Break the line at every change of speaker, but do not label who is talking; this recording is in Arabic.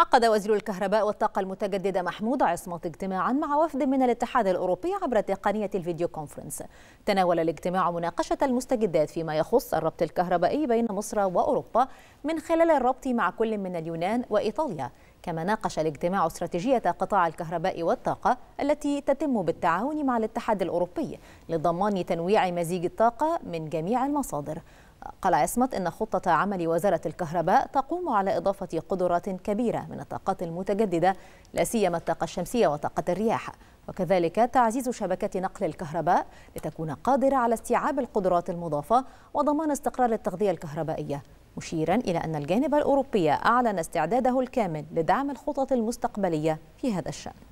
عقد وزير الكهرباء والطاقة المتجددة محمود عصمت اجتماعا مع وفد من الاتحاد الأوروبي عبر تقنية الفيديو كونفرنس تناول الاجتماع مناقشة المستجدات فيما يخص الربط الكهربائي بين مصر وأوروبا من خلال الربط مع كل من اليونان وإيطاليا كما ناقش الاجتماع استراتيجية قطاع الكهرباء والطاقة التي تتم بالتعاون مع الاتحاد الأوروبي لضمان تنويع مزيج الطاقة من جميع المصادر قال عصمت إن خطة عمل وزارة الكهرباء تقوم على إضافة قدرات كبيرة من الطاقات المتجددة لا سيما الطاقة الشمسية وطاقة الرياح وكذلك تعزيز شبكة نقل الكهرباء لتكون قادرة على استيعاب القدرات المضافة وضمان استقرار التغذية الكهربائية مشيرا إلى أن الجانب الأوروبي أعلن استعداده الكامل لدعم الخطط المستقبلية في هذا الشأن